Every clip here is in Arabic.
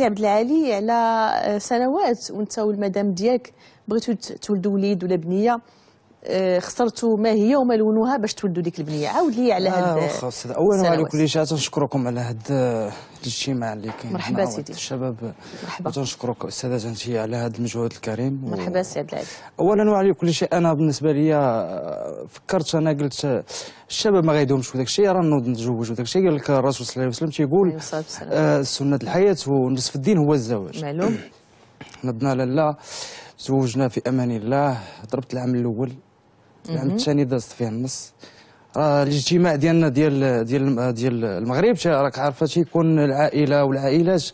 سي عبد العالي على آه، سنوات وانت والمدام ديالك بغيتو تولدوا وليد ولا بنيه آه، خسرتوا ما هي وما لونها باش تولدوا ديك البنيه عاود لي على هذا آه واخا استاذ اولا وعلى كل شيء تنشكركم على هذا آه، الاجتماع اللي كاين مرحبا سيدي الشباب آه، مرحبا تنشكرك استاذه انت على هذا المجهود الكريم مرحبا سي عبد العزيز اولا وعلى كل شيء انا بالنسبه لي فكرت انا قلت الشباب ما غيدومش وداك الشيء راه نتزوج وداك الشيء قال لك الرسول صلى الله عليه وسلم تيقول آه سنه الحياه ونصف الدين هو الزواج معلوم نضنا لله تزوجنا في امان الله ضربت العام الاول العام الثاني دازت فيه النص راه الاجتماع ديالنا ديال ديال ديال المغرب راك عارفه تيكون العائله والعائلات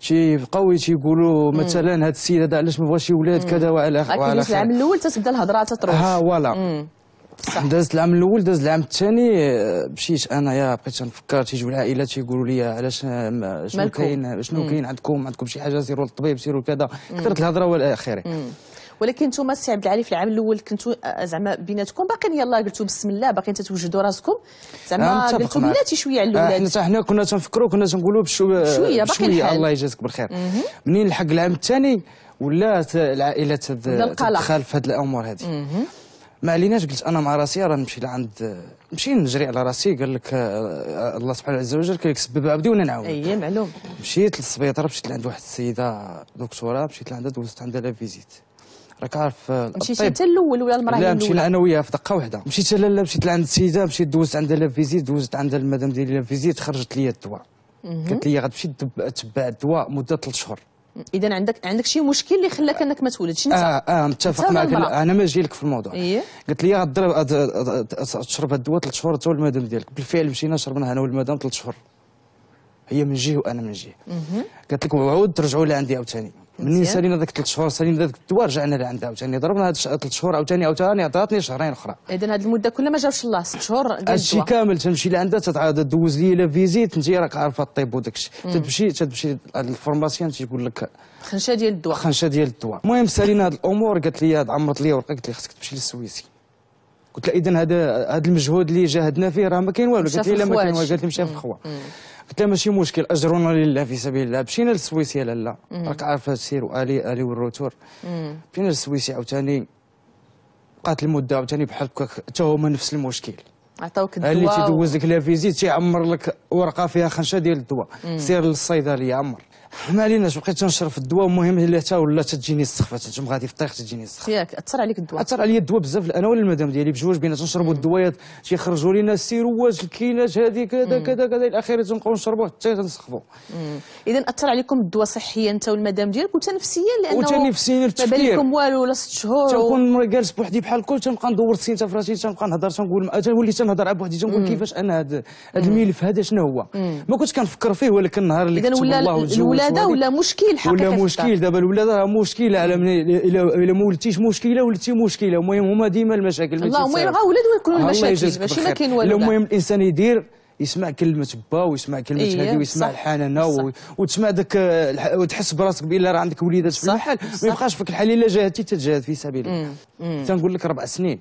شي قوي تيقولوا مثلا هذا السيد هذا علاش ما بغاش ولاد كذا وعلى اخره وعلى اخره العام الاول تتبدا الهضره تتروح ها فوالا دازت العام الاول داز العام الثاني آه، مشيت انايا بقيت نفكر تيجيو العائلات تيقولوا لي علاش شنو كاين شنو كاين عندكم عندكم شي حاجه سيروا للطبيب سيروا كذا كثرت الهضره والى اخره ولكن انتم سي عبد العالي في العام الاول كنتوا آه، زعما بيناتكم باقين يلاه قلتوا بسم الله باقين تتوجدوا راسكم زعما آه، قلتوا بيناتي شويه على آه، الاولاد حنا كنا تنفكروا كنا تنقولوا بشويه شويه باقي الله يجازيك بالخير منين لحق العام الثاني ولا العائله تدخل في هذه الامور هذه ما عليناش قلت انا مع راسي راه نمشي لعند نمشي نجري على راسي قال لك الله سبحانه عز وجل سبب عبدي وانا نعاود اي معلوم مشيت للسبيطار مشيت لعند واحد السيده دكتوره مشيت لعندها دوزت عندها لا فيزيت راك عارف آه، مشيتي حتى الاول ولا المراه لا مشينا انا وياها في دقه واحده مشيت لا لا مشيت لعند السيده مشيت دوزت عندها لا فيزيت دوزت عندها المدام ديالي لا فيزيت خرجت لي الدواء قالت لي غتمشي تبع الدواء مده ثلاث شهور اذا عندك عندك شي مشكل اللي خلاك آه. انك ما تولدش انت اه اه متفق معك انا ما جاي لك في الموضوع إيه. قالت لي غتضرب تشرب الدواء ثلاث شهور انت المدام ديالك بالفعل مشينا شربناها انا والمدام ثلاث شهور هي من جهه وانا من جهه قالت لك وعود ترجعوا لعندي عاوتاني منين سالينا ذاك ثلاث شهور سالينا ذاك الدواء رجعنا لعندها عاوتاني ضربنا هاد ثلاث شهور عاوتاني عاوتاني عطاتني شهرين اخرى اذا هاد المده كلها ما جابش الله ست شهور ديال الدواء هادشي كامل تمشي لعندها تتعاد تدوز لي لا فيزيت انت راك عارفه الطب وداك الشيء تتمشي تتمشي للفورماسيان تيقول لك خنشه ديال الدواء خنشه ديال الدواء المهم سالينا هاد الامور قالت لي عمرت لي ورقه قالت لي خصك تمشي للسويسي قلت لها اذا هذا هذا المجهود اللي جاهدنا فيه راه ما كاين والو قالت لي لا ما كاين والو قالت لي مشى في الخوا قلت لها ماشي مشكل اجرونا لله في سبيل الله مشينا للسويس يا لاله راك هاد السير والي الي والروتور مشينا للسويسي عاوتاني بقات المده عاوتاني بحال هكاك حتى هما نفس المشكل عطاوك الدواء اللي تيدوز لك لا فيزيت تيعمر لك ورقه فيها خنشه ديال الدواء سير للصيدليه عمر ما عليناش بقيت تنشرف الدواء المهم اللي حتى ولا تجيني السخفه تنجم غادي في الطريق تجيني السخفه ياك اثر عليك الدواء اثر عليا الدواء بزاف انا ولا المدام ديالي بجوج بينا تنشربوا الدوايات تيخرجوا لينا السيروات الكينات هذه كذا كذا كذا الى اخره تنبقاو نشربوه حتى تنسخفوا اذا اثر عليكم الدواء صحيا انت والمدام ديالك وتنفسيا لانه وتنفسيا التفكير ما والو ولا ست شهور تنكون جالس بوحدي بحال الكل تنبقى ندور سين راسي تنبقى نهضر تنقول تنولي نهضر على بوحدي تنقول كيفاش انا هذا الملف هذا شنو هو ما كنتش كنفكر فيه ولكن النهار اللي كتب الله وتزوج الولاده ولا مشكل حقيقه ولا مشكل دابا الولاده راه مشكله على الا ما ولدتيش مشكله ولدتي مشكله المهم هما ديما المشاكل الله المهم غا ولادهم يكونوا المشاكل ماشي ما كاين والو المهم الانسان يدير يسمع كلمه با ويسمع كلمه إيه هذه ويسمع الحنانه وتسمع داك وتحس براسك بلي راه عندك وليدات في المحل ما يبقاش فيك الحال الا جاهدتي تتجاهد في سبيل الله تنقول لك ربع سنين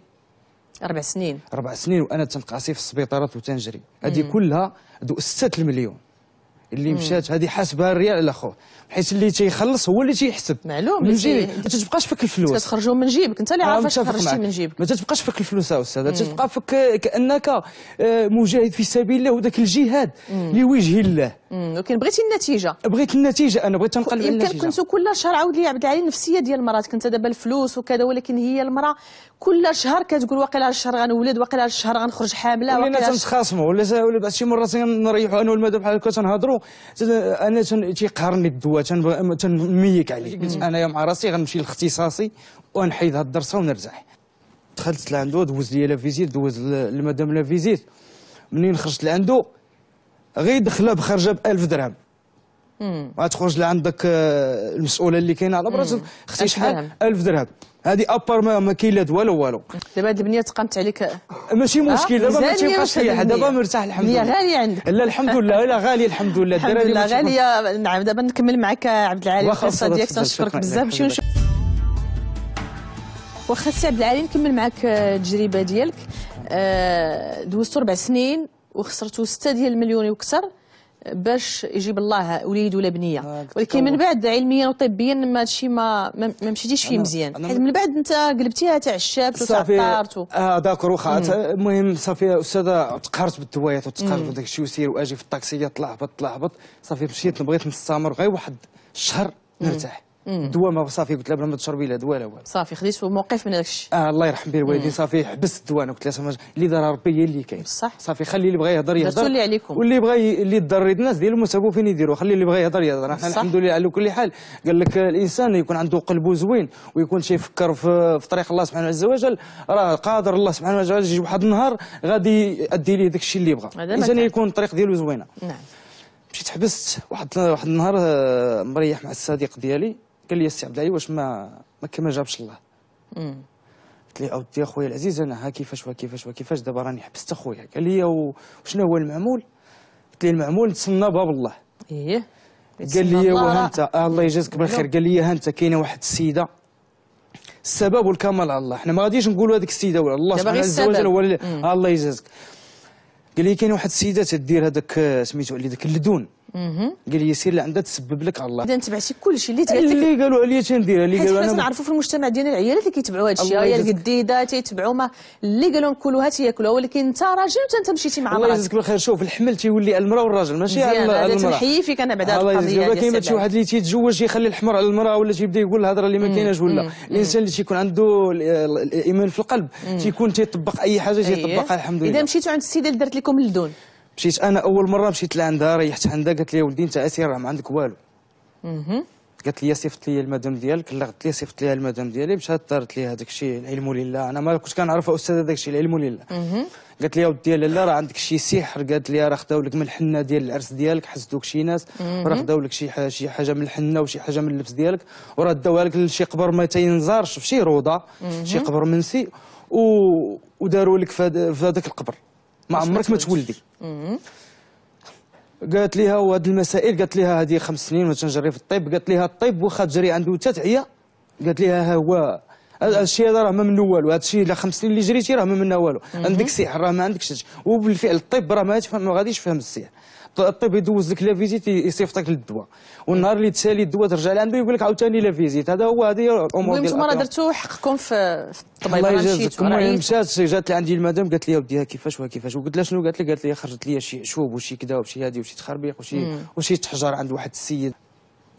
ربع سنين ربع سنين وانا تنقاسي في السبيطارات وتنجري هذه كلها دو 6 المليون اللي مشات هذه حاسبها الريال على اخوه حيت اللي تيخلص هو اللي تيحسب معلوم جيبك ما تتبقاش فيك الفلوس كتخرجوا من جيبك انت اللي عارف اش خرجتي من جيبك ما تتبقاش فيك الفلوس يا استاذ تتبقى فيك كانك آه، مجاهد في سبيل الله وذاك الجهاد لوجه الله ولكن بغيتي النتيجه بغيت النتيجه انا بغيت تنقل النتيجه يمكن كنتو كل شهر عاود لي عبد العالي النفسيه ديال المرات كنت دابا الفلوس وكذا ولكن هي المراه كل شهر كتقول واقيلا على الشهر غنولد واقيلا على الشهر غنخرج حامله ولينا تنتخاصموا ولا ولا بعد شي مرات نريحوا انا والمدام بحال هكا تنهضروا انا تيقهرني الدواء تنميك عليه قلت انايا مع راسي غنمشي لاختصاصي ونحيد هاد الدرسه ونرتاح دخلت لعندو دوز لي لا فيزيت دوز لمدام لا فيزيت منين خرجت لعندو غير دخله بخرجه ب 1000 درهم غتخرج لعندك آه، المسؤوله اللي كاينه على براسك اختي شحال 1000 درهم هذه ابار ما, كاين لا دواء لا والو دابا هاد البنيه تقامت عليك ماشي مشكل دابا ما تيبقاش فيها دابا مرتاح الحمد لله غاليه عندك لا الحمد لله لا غاليه الحمد لله الحمد لله غاليه نعم دابا نكمل معك عبد العالي القصه ديالك تنشكرك بزاف نمشيو نشوف واخا سي عبد العالي نكمل معك آه، التجربه ديالك آه، دوزتو ربع سنين وخسرتو ستة ديال المليون وكثر باش يجيب الله وليد ولا بنيه آه، ولكن من بعد علميا وطبيا ما هادشي ما ما مشيتيش فيه مزيان حيت من بعد انت قلبتيها تاع الشاب وتعطرت اه داكور واخا المهم صافي استاذه تقهرت بالدوايات وتقهرت بداك الشيء وسير واجي في الطاكسيه طلع هبط طلع هبط صافي مشيت بغيت نستمر غير واحد الشهر نرتاح دواء ما صافي قلت لها بلا ما تشربي لا دواء لا والو صافي خديت موقف من الشيء اه الله يرحم بيه الوالدين صافي حبست الدواء انا قلت لها اللي دار ربي هي اللي كاين صح صافي خلي اللي بغا يهضر يهضر تولي عليكم واللي بغا اللي يضر الناس ديال سابو فين يديروا خلي اللي بغا يهضر يهضر احنا الحمد لله على كل حال قال لك الانسان يكون عنده قلبه زوين ويكون يفكر في, في طريق الله سبحانه عز وجل راه قادر الله سبحانه وتعالى يجي واحد النهار غادي يأدي ليه داك الشيء اللي بغا الانسان يكون الطريق ديالو زوينه نعم مشيت حبست واحد واحد النهار مريح مع الصديق ديالي قال لي السي عبد العلي واش ما ما جابش الله قلت لي اودي اخويا العزيز انا ها كيفاش وكيفاش وكيفاش دابا راني حبست اخويا قال لي وشنو هو المعمول قلت لي المعمول تسنى باب الله ايه قال لي واه انت آه الله يجازك بالخير قال لي ها انت كاينه واحد السيده السبب والكمال على الله حنا ما غاديش نقولوا هذيك السيده ولا الله سبحانه وتعالى هو آه، الله يجازك قال لي كاينه واحد السيده تدير هذاك آه، سميتو اللي داك اللدون قال لي سير لعندها تسبب لك على الله اذا تبعتي كل شيء اللي تقالت اللي قالوا عليا تنديرها اللي قالوا انا نعرفوا في المجتمع ديالنا العيالات اللي كيتبعوا هذا الشيء هي القديده تيتبعوا ما اللي قالوا نكلوها تياكلوها ولكن انت راجل انت مشيتي مع الله يجزيك بالخير شوف الحمل تيولي على المراه والراجل ماشي على المراه هذا تنحيي فيك انا بعد هذه القضيه الله كاين شي واحد اللي تيتزوج يخلي الحمر على المراه ولا تيبدا يقول الهضره اللي ما كايناش ولا الانسان اللي تيكون عنده الايمان في القلب تيكون تيطبق اي حاجه تيطبقها الحمد لله اذا مشيتوا عند السيده اللي درت لكم اللدون مشيت انا اول مره مشيت لعندها ريحت عندها قالت لي ولدي انت اسير راه ما عندك والو قالت لي صيفط لي المدام ديالك لغت لي صيفط لي المدام ديالي مشات دارت لي هذاك الشيء العلم لله انا ما كنت كنعرف استاذ هذاك الشيء العلم لله قالت لي ودي لاله راه عندك شي سحر قالت لي راه خداو لك من الحنه ديال العرس ديالك حسدوك شي ناس راه خداو لك شي حاجه شي حاجه من الحنه وشي حاجه من اللبس ديالك وراه داوها لك لشي قبر ما تينزارش فشي روضه شي قبر منسي و... وداروا لك في هذاك القبر ما عمرك ما تولدي قالت لها وهاد المسائل قالت لها هذه خمس سنين وانا تنجري في الطب قالت لها الطب واخا تجري عنده حتى تعيا قالت لها ها هو هذا الشيء هذا راه ما منه والو هذا الشيء الا خمس سنين اللي جريتي راه ما منه والو عندك سحر راه ما عندكش وبالفعل الطب راه ما غاديش يفهم السحر الطبيب يدوز لك لا فيزيت يصيفطك للدواء والنهار اللي تسالي الدواء ترجع لعنده يقول لك عاوتاني لا فيزيت هذا هو هذه الامور المهم المهم راه درتوا حقكم في الطبيب الله يجازيك المهم مشات جات لعندي المدام قالت لي وديها كيفاش وكيفاش وقلت لها شنو قالت لي قالت لي خرجت لي شي شوب وشي كذا وشي هادي وشي تخربيق وشي وشي تحجر عند واحد السيد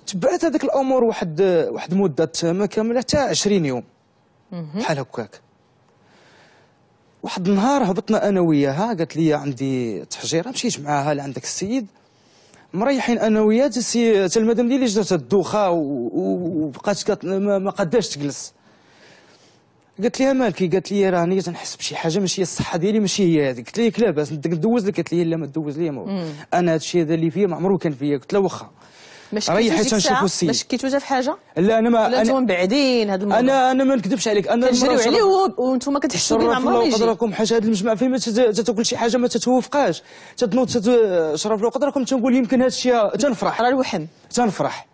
تبعت هذيك الامور واحد واحد مده ما كامله حتى 20 يوم بحال هكاك واحد النهار هبطنا انا وياها قالت لي عندي تحجيره مشيت معاها لعندك السيد مريحين انا وياها تسي المدام ديالي جات الدوخه وبقات كت... ما قداش تجلس قالت لها مالكي قالت لي راني تنحس بشي حاجه ماشي هي الصحه ديالي ماشي هي هذيك قلت لك لاباس ندوز لك قالت لي لا ما دوز لي انا هذا الشيء هذا اللي فيا ما عمرو كان فيا قلت لها واخا مش ريح حتى السيد مش كيتوجه في حاجه لا انا ما انا بعيدين هذا الموضوع انا انا ما نكذبش عليك انا كنجريو عليه وانتم كتحسوا به عمرهم يجي شرف حاجه هذا المجمع فيه ما تاكل شي حاجه ما تتوفقاش تتنوض شرف الله قدركم تنقول يمكن هذا الشيء تنفرح راه الوحم تنفرح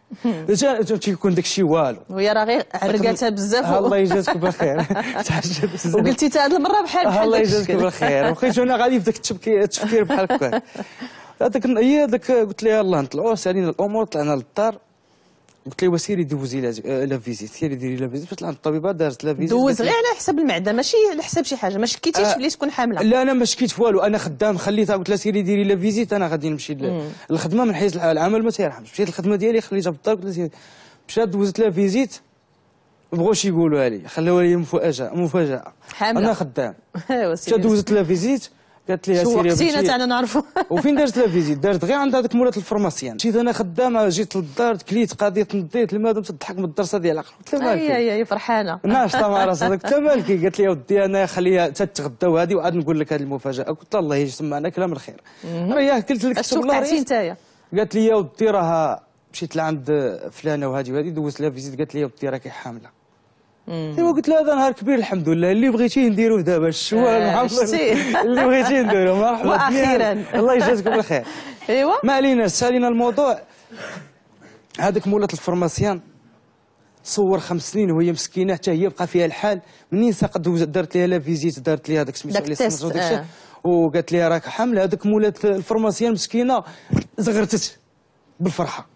تيكون داك الشيء والو وهي راه غير عرقاتها بزاف الله يجازك بالخير وقلتي حتى هذه المره بحال بحال الله يجازك بالخير وخيت انا غادي في ذاك التفكير بحال هكا هذاك هي هذاك قلت لها يلاه نطلعوا سالينا الامور طلعنا للدار قلت لها سيري دوزي آه، لا فيزيت سيري ديري لا فيزيت باش عند الطبيبه دارت لا فيزيت دوز غير على حساب المعده ماشي على حساب شي حاجه ما شكيتيش آه بلي تكون حامله لا انا ما شكيت والو انا خدام خليتها قلت لها سيري ديري لا فيزيت انا غادي نمشي للخدمه من حيث العمل ما تيرحمش مشيت للخدمه ديالي خليتها في الدار قلت لها سيري مشات دوزت لا فيزيت ما بغاوش يقولوها لي خلوها لي مفاجاه مفاجاه حامله انا خدام دوزت لا فيزيت قالت لي شو وقتينا تاعنا نعرفوا وفين دارت لا فيزيت دارت غير عند هذيك مولات الفرماسيان مشيت انا خدامه جيت للدار كليت قضيت نضيت المادام تضحك من الدرسه ديال العقل قلت لها مالك اي اي فرحانه ناشطه مع راسها قلت لها مالك قالت لي يا ودي انا خليها تتغدى وهذه وعاد نقول لك هذه المفاجاه قلت الله يجمعنا كلام الخير راه قلت لك شو قلتي نتايا قالت لي يا ودي راها مشيت لعند فلانه وهذه وهذه دوزت لها فيزيت قالت لي يا ودي راكي حامله ايوا قلت لها هذا نهار كبير الحمد لله اللي بغيتيه نديروه دابا آه، الشوا محمد اللي بغيتيه نديروه مرحبا واخيرا الله يجازيكم بالخير ايوا ما علينا سالينا الموضوع هذاك مولات الفرماسيان صور خمس سنين وهي مسكينه حتى هي بقى فيها الحال منين ساقت دارت لها لا فيزيت دارت لها داك سميتو لي سميتو داك الشيء آه. وقالت لي راك حامله هذيك مولات الفرماسيان مسكينه زغرتت بالفرحه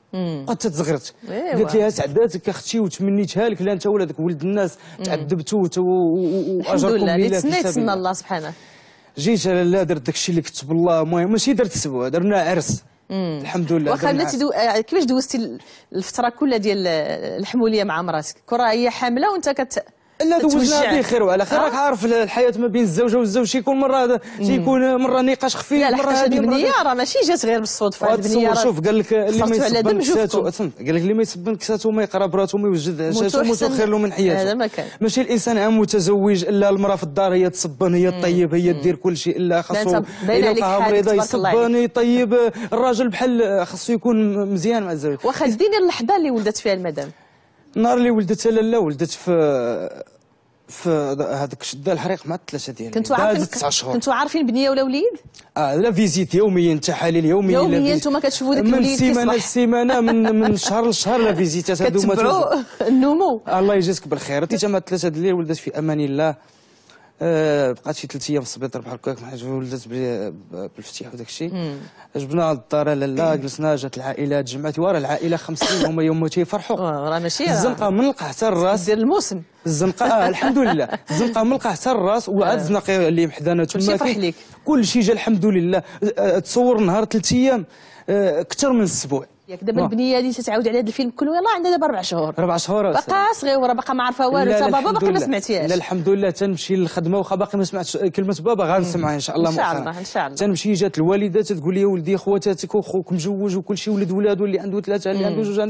قد تتزغرت قالت لها سعداتك اختي وتمنيتها لك لا انت ولا ذاك ولد الناس تعذبتوا واجركم الحمد لله اللي تسنيت تسنى الله سبحانه جيت انا لا درت داك الشيء اللي كتب الله المهم ماشي درت سبوه درنا عرس مم. الحمد لله واخا دو... آه، كيفاش دوزتي الفتره كلها ديال الحموليه مع مراتك كره هي حامله وانت كت لا دوزنا بخير وعلى خير راك عارف الحياه ما بين الزوجه والزوج شي تيكون مره تيكون مره نقاش خفيف مره هذه بنيه راه ماشي جات غير بالصدفه البنيه شوف قال لك اللي ما يسبن كساتو قال لك اللي ما يسبن كساتو ما يقرا براتو ما يوجد عشاتو موتو خير له من حياته هذا ما كان ماشي الانسان عام متزوج الا المراه في الدار هي تصبن هي تطيب هي دير كل شيء الا خاصو الا لقاها مريضه يصبن يطيب الراجل بحال خاصو يكون مزيان مع الزوج واخا ديني اللحظه اللي ولدت فيها المدام النهار اللي ولدت لالا ولدت في في هذاك شده الحريق مع الثلاثه ديال كنتو عارفين تسع كنتوا عارفين بنيه ولا وليد اه لا فيزيت يوميا تحاليل يوميا يوميا نتوما كتشوفوا داك الوليد من سيمانه لسيمانه من من شهر لشهر لا فيزيتات هذوما كتبعوا النمو الله يجازيك بالخير تيتا مع الثلاثه ديال الليل ولدت في امان الله أه، بقات شي ثلاث ايام في السبيطار بحال هكاك حاجه ولدت بالفتيح وداك الشيء جبنا الدار لالا جلسنا جات العائله تجمعت ورا العائله 50 هما يوم تيفرحوا راه ماشي الزنقه من القاع حتى الراس ديال الموسم الزنقه آه الحمد لله الزنقه من القاع حتى الراس وعاد الزنقه اللي حدانا تما كلشي كلشي جا الحمد لله أه، أه، تصور نهار ثلاث ايام اكثر من اسبوع ياك دابا البنيه اللي تتعاود على هذا الفيلم كله يلاه عندها دابا اربع شهور اربع شهور باقا صغيره باقا ما عارفه والو حتى بابا باقي ما سمعتيهاش لا الحمد لله تنمشي للخدمه واخا باقي ما سمعتش كلمه بابا غنسمعها ان شاء الله ان شاء الله ان شاء الله تنمشي جات الوالده تتقول لي ولدي خواتاتك وخوك مزوج وكل شيء ولد ولادو اللي عنده ثلاثه اللي عنده جوج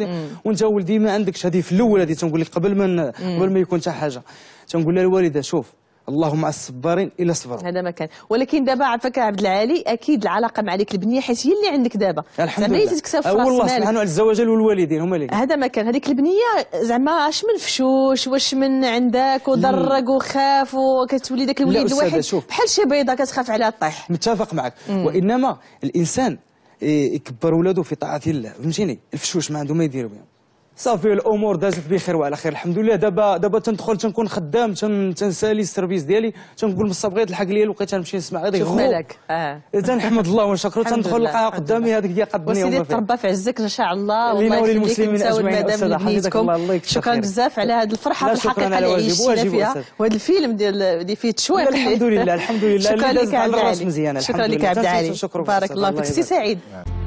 وانت ولدي ما عندكش هذه في الاول هذه تنقول لك قبل ما قبل ما يكون حتى حاجه تنقول لها الوالده شوف اللهم الصبارين الى صبروا هذا ما كان ولكن دابا على فكره عبد العالي اكيد العلاقه مع ديك البنيه حيت هي اللي عندك دابا الحمد لله تكسب في آه، والله سبحانه عز وجل والوالدين هما اللي هذا ما كان هذيك البنيه زعما اش من فشوش واش من عندك وضرق وخاف وكتولي داك الوليد الواحد بحال شي بيضه كتخاف عليها طيح متفق معك مم. وانما الانسان آه، يكبر ولاده في طاعه الله فهمتيني الفشوش ما عنده ما يدير بهم صافي الامور دازت بخير وعلى خير الحمد لله دابا دابا تندخل تنكون خدام تنسالي السيرفيس ديالي تنقول من الصبغ يلحق ليا الوقت تنمشي نسمع غير شوف مالك اه تنحمد الله ونشكره تندخل نلقاها قدامي هذيك هي قدني وسيدي تربى في عزك ان شاء الله لينا وللمسلمين اجمعين استاذ حفظكم الله شكرا بزاف على هذه الفرحه في الحقيقه اللي عشتينا فيها وهذا الفيلم ديال اللي فيه تشويق الحمد لله الحمد لله شكرا لك عبد العالي شكرا لك عبد العالي بارك الله فيك سي سعيد